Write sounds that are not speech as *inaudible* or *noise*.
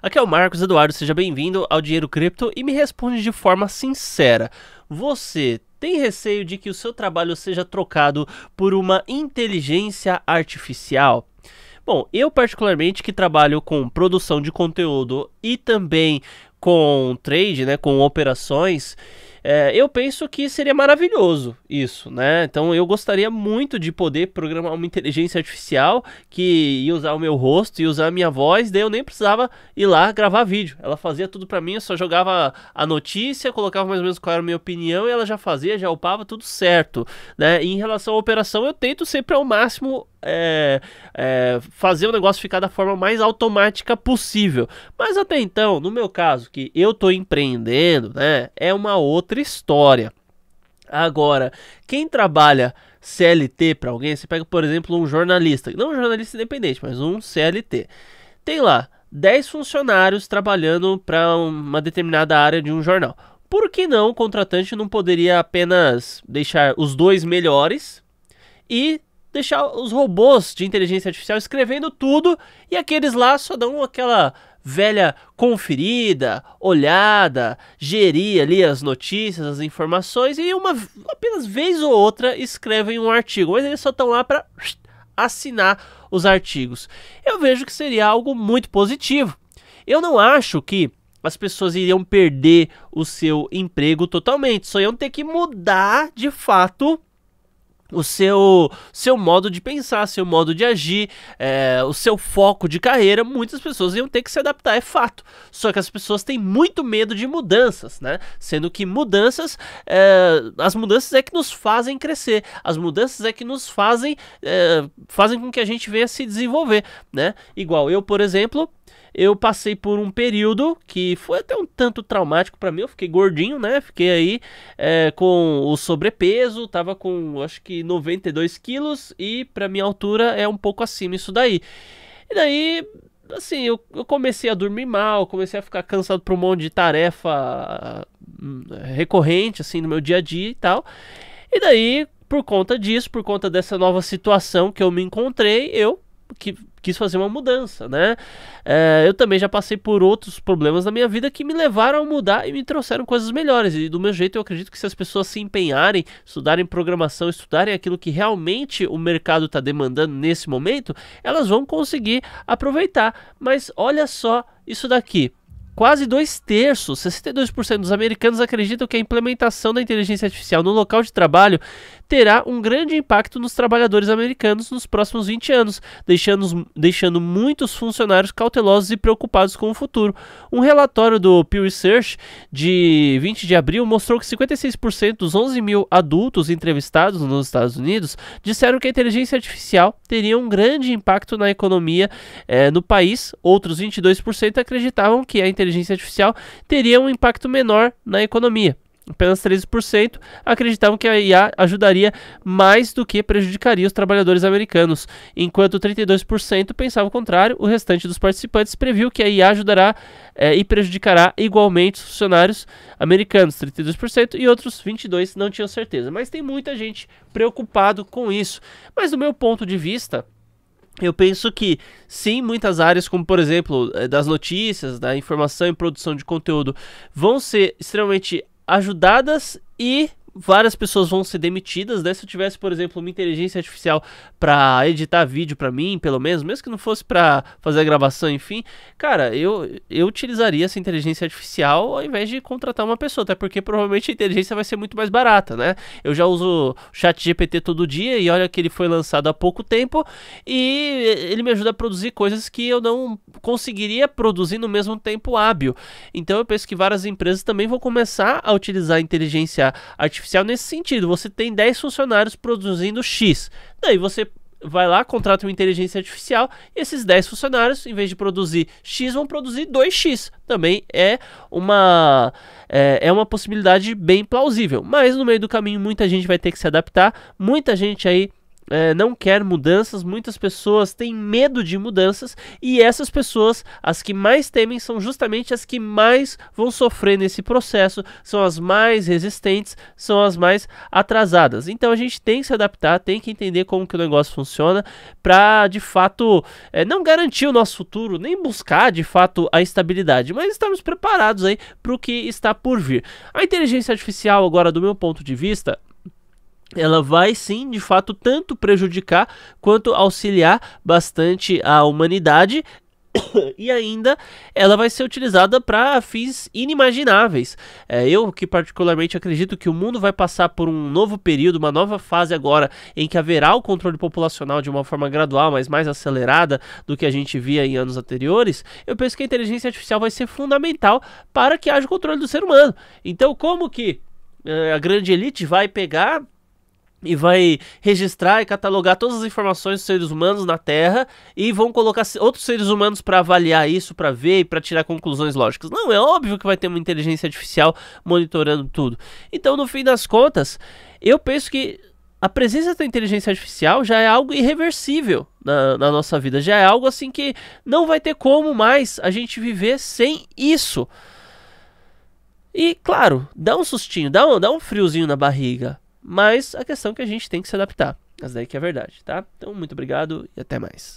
Aqui é o Marcos Eduardo, seja bem-vindo ao Dinheiro Cripto e me responde de forma sincera. Você tem receio de que o seu trabalho seja trocado por uma inteligência artificial? Bom, eu particularmente que trabalho com produção de conteúdo e também com trade, né, com operações, é, eu penso que seria maravilhoso isso, né? Então eu gostaria muito de poder programar uma inteligência artificial que ia usar o meu rosto e usar a minha voz, daí eu nem precisava ir lá gravar vídeo. Ela fazia tudo para mim, eu só jogava a notícia, colocava mais ou menos qual era a minha opinião e ela já fazia, já upava tudo certo, né? E em relação à operação, eu tento sempre ao máximo é, é, fazer o negócio ficar da forma mais automática possível. Mas até então, no meu caso, que eu tô empreendendo, né? É uma outra outra história. Agora, quem trabalha CLT para alguém, você pega, por exemplo, um jornalista, não um jornalista independente, mas um CLT. Tem lá 10 funcionários trabalhando para uma determinada área de um jornal. Por que não o contratante não poderia apenas deixar os dois melhores e deixar os robôs de inteligência artificial escrevendo tudo e aqueles lá só dão aquela velha conferida, olhada, gerir ali as notícias, as informações e uma apenas vez ou outra escrevem um artigo, mas eles só estão lá para assinar os artigos. Eu vejo que seria algo muito positivo. Eu não acho que as pessoas iriam perder o seu emprego totalmente, só iam ter que mudar de fato o seu, seu modo de pensar, seu modo de agir, é, o seu foco de carreira, muitas pessoas iam ter que se adaptar, é fato. Só que as pessoas têm muito medo de mudanças, né? Sendo que mudanças, é, as mudanças é que nos fazem crescer, as mudanças é que nos fazem, é, fazem com que a gente venha se desenvolver, né? Igual eu, por exemplo, eu passei por um período que foi até um tanto traumático para mim. Eu fiquei gordinho, né? Fiquei aí é, com o sobrepeso, tava com acho que 92 quilos e para minha altura é um pouco acima isso daí. E daí, assim, eu, eu comecei a dormir mal, comecei a ficar cansado por um monte de tarefa hum, recorrente, assim, no meu dia a dia e tal. E daí, por conta disso, por conta dessa nova situação que eu me encontrei, eu que quis fazer uma mudança, né? É, eu também já passei por outros problemas na minha vida que me levaram a mudar e me trouxeram coisas melhores. E do meu jeito, eu acredito que se as pessoas se empenharem, estudarem programação, estudarem aquilo que realmente o mercado está demandando nesse momento, elas vão conseguir aproveitar. Mas olha só isso daqui. Quase dois terços, 62% dos americanos acreditam que a implementação da inteligência artificial no local de trabalho terá um grande impacto nos trabalhadores americanos nos próximos 20 anos, deixando, deixando muitos funcionários cautelosos e preocupados com o futuro. Um relatório do Pew Research de 20 de abril mostrou que 56% dos 11 mil adultos entrevistados nos Estados Unidos disseram que a inteligência artificial teria um grande impacto na economia eh, no país. Outros 22% acreditavam que a inteligência inteligência artificial teria um impacto menor na economia. Apenas 13% acreditavam que a IA ajudaria mais do que prejudicaria os trabalhadores americanos, enquanto 32% pensavam o contrário. O restante dos participantes previu que a IA ajudará é, e prejudicará igualmente os funcionários americanos, 32%, e outros 22% não tinham certeza. Mas tem muita gente preocupado com isso. Mas do meu ponto de vista, eu penso que sim, muitas áreas, como por exemplo, eh, das notícias, da informação e produção de conteúdo, vão ser extremamente ajudadas e várias pessoas vão ser demitidas, né? Se eu tivesse, por exemplo, uma inteligência artificial para editar vídeo para mim, pelo menos, mesmo que não fosse para fazer a gravação, enfim, cara, eu, eu utilizaria essa inteligência artificial ao invés de contratar uma pessoa, até porque provavelmente a inteligência vai ser muito mais barata, né? Eu já uso o chat GPT todo dia e olha que ele foi lançado há pouco tempo e ele me ajuda a produzir coisas que eu não conseguiria produzir no mesmo tempo hábil. Então eu penso que várias empresas também vão começar a utilizar a inteligência artificial nesse sentido. Você tem 10 funcionários produzindo X. Daí você vai lá, contrata uma inteligência artificial, e esses 10 funcionários, em vez de produzir X, vão produzir 2X. Também é uma, é, é, uma possibilidade bem plausível. Mas no meio do caminho, muita gente vai ter que se adaptar, muita gente aí é, não quer mudanças, muitas pessoas têm medo de mudanças e essas pessoas, as que mais temem, são justamente as que mais vão sofrer nesse processo, são as mais resistentes, são as mais atrasadas. Então a gente tem que se adaptar, tem que entender como que o negócio funciona para de fato é, não garantir o nosso futuro, nem buscar de fato a estabilidade, mas estamos preparados aí para o que está por vir. A inteligência artificial agora, do meu ponto de vista, ela vai sim, de fato, tanto prejudicar quanto auxiliar bastante a humanidade. *coughs* e ainda ela vai ser utilizada para fins inimagináveis. É, eu que particularmente acredito que o mundo vai passar por um novo período, uma nova fase agora, em que haverá o controle populacional de uma forma gradual, mas mais acelerada do que a gente via em anos anteriores. Eu penso que a inteligência artificial vai ser fundamental para que haja o controle do ser humano. Então, como que eh, a grande elite vai pegar e vai registrar e catalogar todas as informações dos seres humanos na Terra e vão colocar outros seres humanos para avaliar isso, para ver e para tirar conclusões lógicas. Não, é óbvio que vai ter uma inteligência artificial monitorando tudo. Então, no fim das contas, eu penso que a presença da inteligência artificial já é algo irreversível na, na nossa vida, já é algo assim que não vai ter como mais a gente viver sem isso. E claro, dá um sustinho, dá um, dá um friozinho na barriga. Mas a questão é que a gente tem que se adaptar. Mas daí que é a verdade, tá? Então, muito obrigado e até mais.